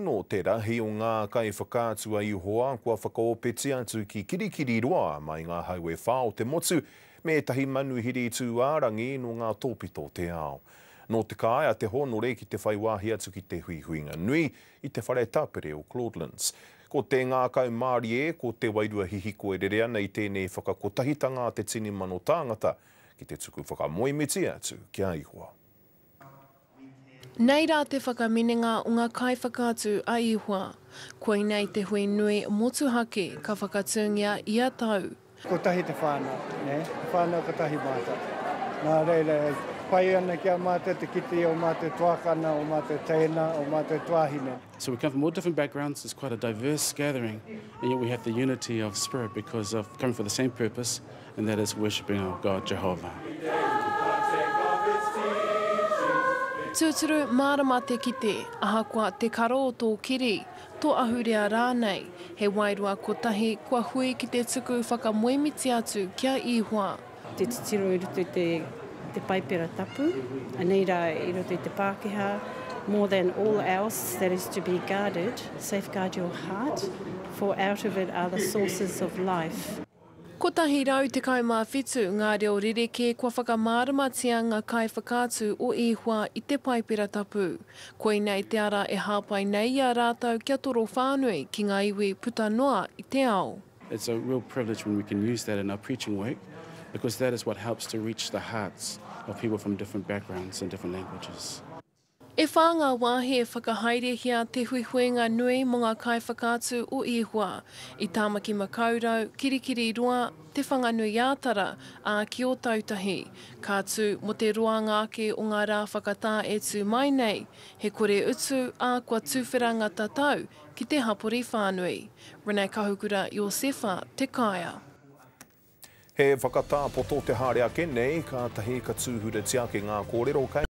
No te rahi o ngā kai whakātua i hoa kua whakaopeti atu ki kirikiri roa mai ngā haiwe whao te motu me tahi manuhiri tū ārangi no ngā tōpito te ao. No te kāia te honore ki te whai wāhi atu ki te hui hui huinga nui i te whare tāpere o Claudelands. Ko te ngā kai māri e, ko te wairua hihi koe rere ana i tēnei whakakotahitanga te tini mano tāngata ki te tuku whakamoimiti atu kia i hoa. Nei rā te whakaminenga o ngā kaiwhakātu a ihua. Koe nei te hui nui motuhake ka whakatūngia i a tau. Ko tahi te whānau, ne? Whānau ka tahi māta. Nā reira, pai ana ki a māte, te kiti o māte tuakana, o māte teina, o māte tuahine. So we come from all different backgrounds, it's quite a diverse gathering, and yet we have the unity of spirit because of coming for the same purpose, and that is worshipping our God Jehovah. Tūturu mārama te kite, ahakoa te karo o tō kiri, tō ahurea rānei, he wairua kotahi kua hui ki te tuku whakamuemiti atu kia ihoa. Te titiro i rutu te, te paipera tapu, anira i rutu te Pākehā, more than all else that is to be guarded, safeguard your heart, for out of it are the sources of life. Ko tahi rau te kai mā whitu, ngā reo rereke kua whakamāramatia ngā kai whakātu o e ehua i te paipira tapu. Koinei te ara e hāpai nei a rātau kia toro whānui ki ngā iwi puta noa i te ao. It's a real privilege when we can use that in our preaching work because that is what helps to reach the hearts of people from different backgrounds and different languages. E whānga wāhi e whakahaere hia te huihuenga nui mō ngā kaiwhakātu o ihua. I tāmaki makaurau, kirikiri roa, te whanganui ātara a ki o tautahi. Kātu mo te roa ngāke o ngā rā whakatā e tū mai nei, he kore utu a kua tūwhiranga tatau ki te hapori whānui. Rene Kahukura, Iosefa, Te Kaia. He whakatā poto te hāre ake nei, ka tahi ka tūhuda tiake ngā kōrero kai.